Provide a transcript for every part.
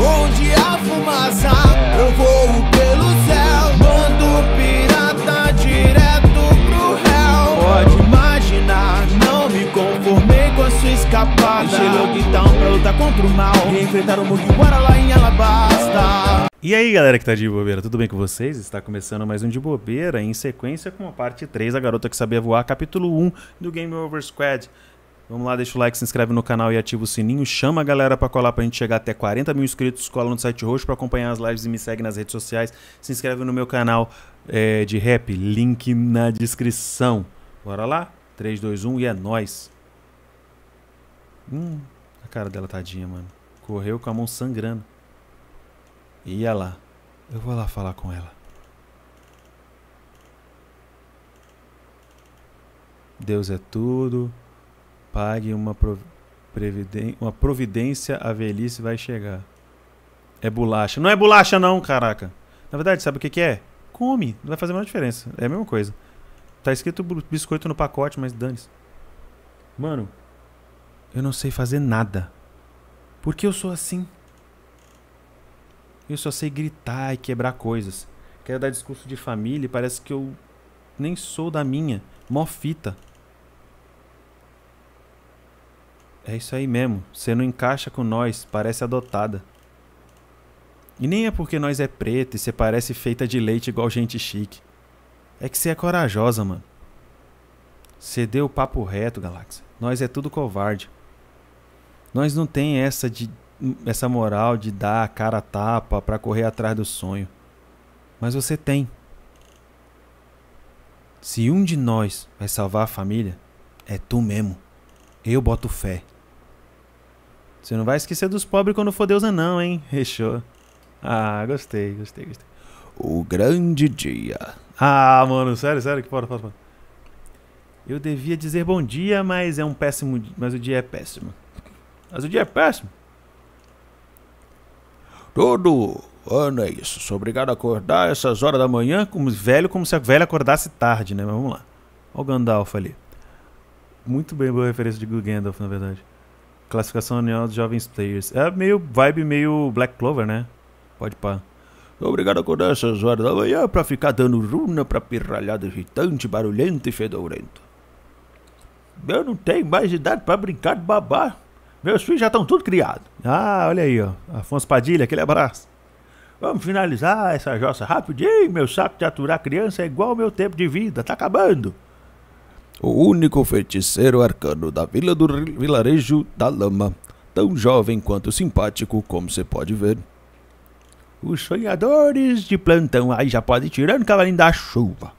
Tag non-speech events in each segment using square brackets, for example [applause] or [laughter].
onde a fumaça Eu voo pelo céu quando pirata direto pro réu Pode imaginar, não me conformei com a sua escapada Deixei Loguitão pra lutar contra o mal E enfrentar o Mugiwara lá em Alabasta e aí galera que tá de bobeira, tudo bem com vocês? Está começando mais um de bobeira, em sequência com a parte 3, a garota que sabia voar, capítulo 1 do Game Over Squad. Vamos lá, deixa o like, se inscreve no canal e ativa o sininho. Chama a galera para colar pra gente chegar até 40 mil inscritos. Cola no site roxo para acompanhar as lives e me segue nas redes sociais. Se inscreve no meu canal é, de rap, link na descrição. Bora lá? 3, 2, 1 e é nóis. Hum, a cara dela tadinha, mano. Correu com a mão sangrando. Ia lá. Eu vou lá falar com ela. Deus é tudo. Pague uma, uma providência, a velhice vai chegar. É bolacha. Não é bolacha, não, caraca. Na verdade, sabe o que, que é? Come. Não vai fazer a menor diferença. É a mesma coisa. Tá escrito biscoito no pacote, mas dane-se. Mano, eu não sei fazer nada. Por que eu sou assim? Eu só sei gritar e quebrar coisas. Quero dar discurso de família e parece que eu nem sou da minha. Mó fita. É isso aí mesmo. Você não encaixa com nós, parece adotada. E nem é porque nós é preto e você parece feita de leite igual gente chique. É que você é corajosa, mano. Você deu o papo reto, Galáxia. Nós é tudo covarde. Nós não tem essa de essa moral de dar a cara a tapa para correr atrás do sonho. Mas você tem. Se um de nós vai salvar a família, é tu mesmo. Eu boto fé. Você não vai esquecer dos pobres quando for deusa, não, hein? Rechou. [laughs] Ah, gostei, gostei, gostei. O grande dia. Ah, mano, sério, sério, que porra foda, Eu devia dizer bom dia, mas é um péssimo. Mas o dia é péssimo. Mas o dia é péssimo. Todo ano é isso. Sou obrigado a acordar essas horas da manhã, como velho, como se a velha acordasse tarde, né? Mas vamos lá. Olha o Gandalf ali. Muito bem boa referência de Gandalf, na verdade. Classificação anual dos jovens players. É meio vibe meio Black Clover, né? Pode pá. Obrigado a acordar essas horas da manhã pra ficar dando runa pra pirralhada irritante, barulhenta e fedorento. Eu não tenho mais idade pra brincar de babá. Meus filhos já estão tudo criados. Ah, olha aí, ó. Afonso Padilha, aquele abraço. Vamos finalizar essa jossa rapidinho. Meu saco de aturar criança é igual ao meu tempo de vida. Tá acabando o único feiticeiro arcano da vila do vilarejo da lama, tão jovem quanto simpático, como se pode ver. Os sonhadores de plantão aí já podem tirar o cavalinho da chuva.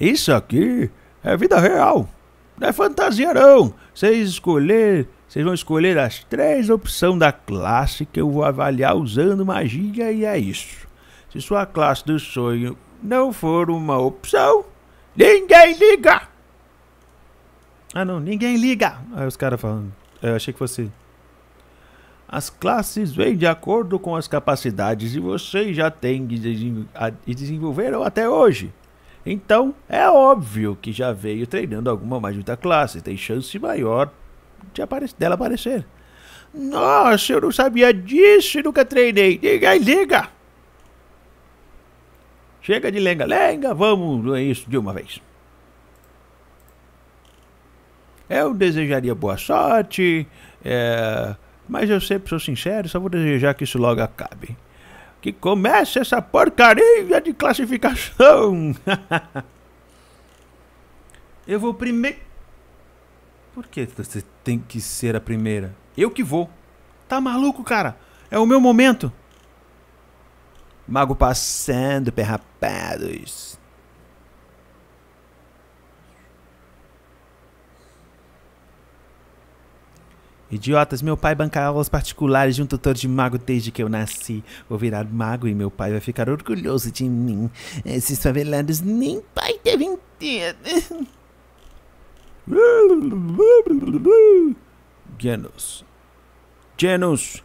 Isso aqui é vida real. Não é fantasia não. Vocês escolher, vocês vão escolher as três opções da classe que eu vou avaliar usando magia e é isso. Se sua classe do sonho não for uma opção, ninguém liga. Ah não, ninguém liga! Aí os caras falando. Eu é, achei que fosse. As classes vêm de acordo com as capacidades e vocês já têm e desenvolveram até hoje. Então, é óbvio que já veio treinando alguma mais de outra classe, tem chance maior de aparecer dela aparecer. Nossa, eu não sabia disso e nunca treinei. e liga! Chega de lenga-lenga, vamos é isso de uma vez. Eu desejaria boa sorte, é, mas eu sempre sou sincero, só vou desejar que isso logo acabe. Que comece essa porcaria de classificação! [laughs] eu vou primeiro. Por que você tem que ser a primeira? Eu que vou. Tá maluco, cara? É o meu momento. Mago passando, perrapados. Idiotas, meu pai banca aulas particulares de um tutor de mago desde que eu nasci. Vou virar mago e meu pai vai ficar orgulhoso de mim. Esses favelados nem pai devem ter. [laughs] Genus. Genus.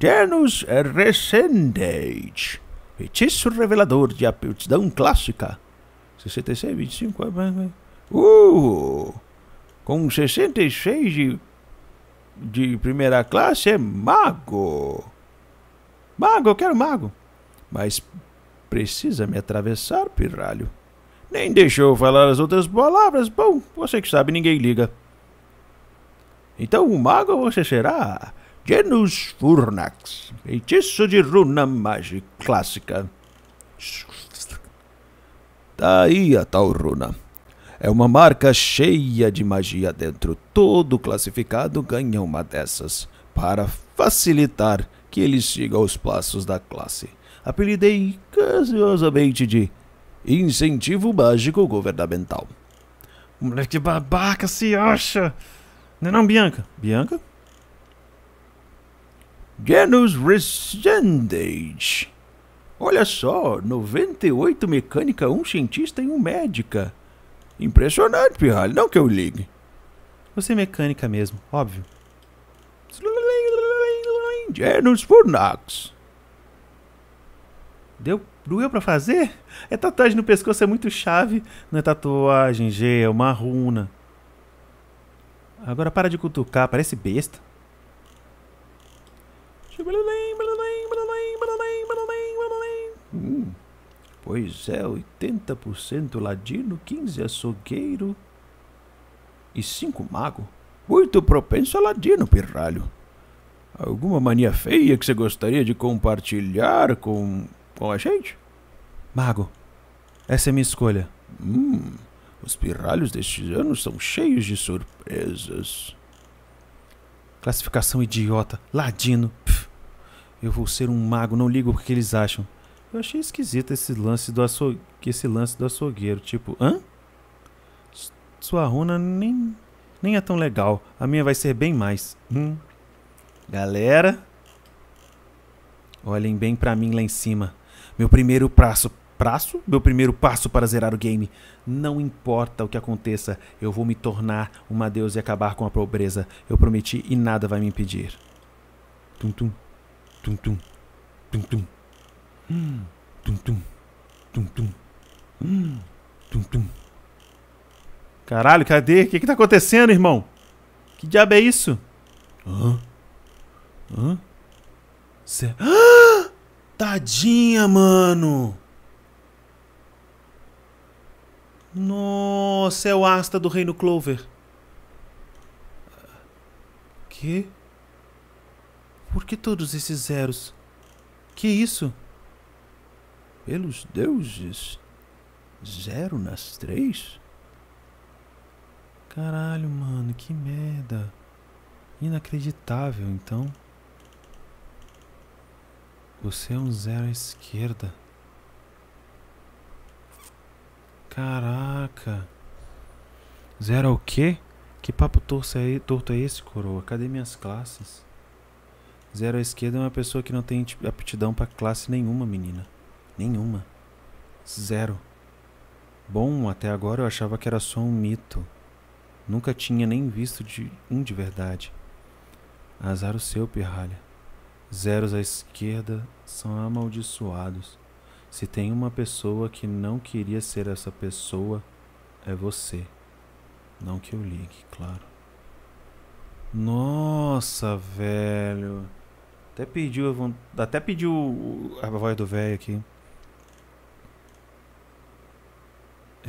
Genus Rescendage. Feitiço revelador de aptidão clássica. 66, 25. É, é, é. Uh! Com 66 de de primeira classe é mago. Mago, eu quero mago. Mas precisa me atravessar, pirralho. Nem deixou falar as outras palavras. Bom, você que sabe, ninguém liga. Então o mago você será Genus Furnax, feitiço de runa mágica clássica. Daí tá a tal runa. É uma marca cheia de magia dentro. Todo classificado ganha uma dessas para facilitar que ele siga os passos da classe. Apelidei carinhosamente de Incentivo Mágico Governamental. Moleque babaca se acha! Não é não, Bianca? Bianca? Genus Resendage. Olha só, 98 mecânica, um cientista e um médica. Impressionante, pirralho. Não que eu ligue. Você é mecânica mesmo, óbvio. É nos Deu? Doeu pra fazer? É tatuagem no pescoço, é muito chave. Não é tatuagem, G, é uma runa. Agora para de cutucar, parece besta. Pois é, 80% ladino, 15% açougueiro e 5 mago. Muito propenso a ladino, pirralho. Alguma mania feia que você gostaria de compartilhar com, com a gente? Mago, essa é minha escolha. Hum, os pirralhos destes anos são cheios de surpresas. Classificação idiota, ladino. Pff, eu vou ser um mago, não ligo o que eles acham. Eu achei esquisito esse lance do aço... esse lance do açougueiro, tipo, hã? Sua runa nem nem é tão legal. A minha vai ser bem mais. Hum. Galera, olhem bem para mim lá em cima. Meu primeiro passo, praço? Meu primeiro passo para zerar o game. Não importa o que aconteça, eu vou me tornar uma deusa e acabar com a pobreza. Eu prometi e nada vai me impedir. Tum tum. Tum tum. Tum tum. Tum-tum. Tum-tum. Tum-tum. Caralho, cadê? O que que tá acontecendo, irmão? Que diabo é isso? Hã? Hã? Cê... Ah! [gasps] Tadinha, mano! Nossa, é o Asta do Reino Clover. Que? Por que todos esses zeros? Que isso? Pelos deuses, zero nas três? Caralho, mano, que merda. Inacreditável, então. Você é um zero à esquerda. Caraca. Zero ao quê? Que papo torto é, torto é esse, coroa? Cadê minhas classes? Zero à esquerda é uma pessoa que não tem tipo, aptidão para classe nenhuma, menina. Nenhuma. Zero. Bom, até agora eu achava que era só um mito. Nunca tinha nem visto de um de verdade. Azar o seu, pirralha. Zeros à esquerda são amaldiçoados. Se tem uma pessoa que não queria ser essa pessoa, é você. Não que eu ligue, claro. Nossa, velho. Até pediu, até pediu a voz do velho aqui.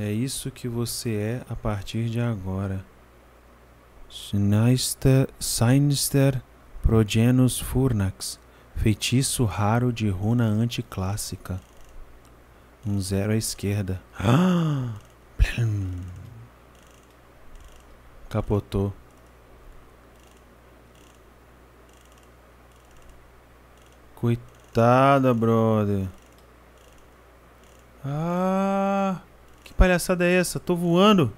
É isso que você é a partir de agora. Sinister, sinister Progenus Furnax, feitiço raro de runa anticlássica. Um zero à esquerda. Ah! [gasps] Capotou. Coitada, brother. Ah! palhaçada é essa? Tô voando.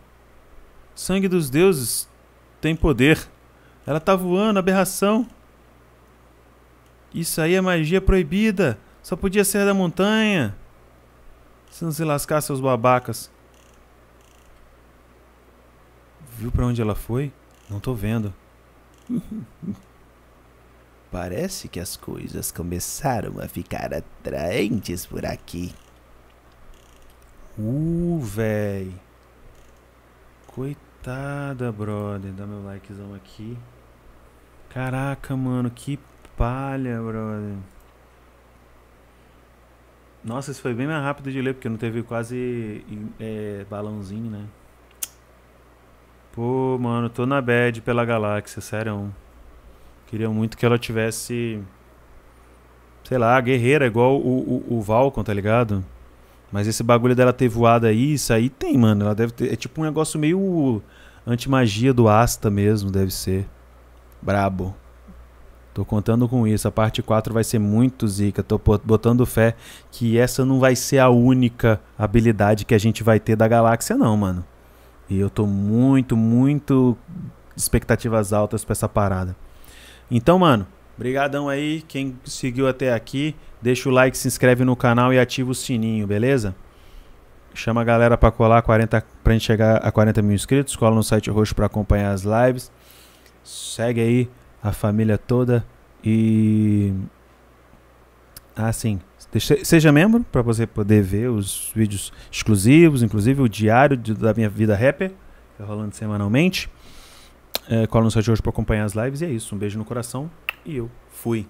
Sangue dos deuses tem poder. Ela tá voando, aberração. Isso aí é magia proibida. Só podia ser da montanha. Se não se lascar, seus babacas. Viu para onde ela foi? Não tô vendo. [laughs] Parece que as coisas começaram a ficar atraentes por aqui. Uh, véi. Coitada, brother. Dá meu likezão aqui. Caraca, mano, que palha, brother. Nossa, isso foi bem mais rápido de ler, porque não teve quase é, balãozinho, né? Pô, mano, tô na bad pela galáxia, sério. Queria muito que ela tivesse. Sei lá, guerreira, igual o, o, o Valcon, tá ligado? Mas esse bagulho dela ter voado aí, isso aí tem, mano. Ela deve ter. É tipo um negócio meio anti-magia do Asta mesmo, deve ser. Brabo. Tô contando com isso. A parte 4 vai ser muito zica. Tô botando fé que essa não vai ser a única habilidade que a gente vai ter da galáxia, não, mano. E eu tô muito, muito expectativas altas pra essa parada. Então, mano, Obrigadão aí quem seguiu até aqui. Deixa o like, se inscreve no canal e ativa o sininho, beleza? Chama a galera para colar 40, pra gente chegar a 40 mil inscritos. Cola no site roxo para acompanhar as lives. Segue aí a família toda e... Ah, sim. Seja membro para você poder ver os vídeos exclusivos, inclusive o diário da minha vida rapper. Tá rolando semanalmente. É, cola no site hoje para acompanhar as lives e é isso. Um beijo no coração. E eu fui.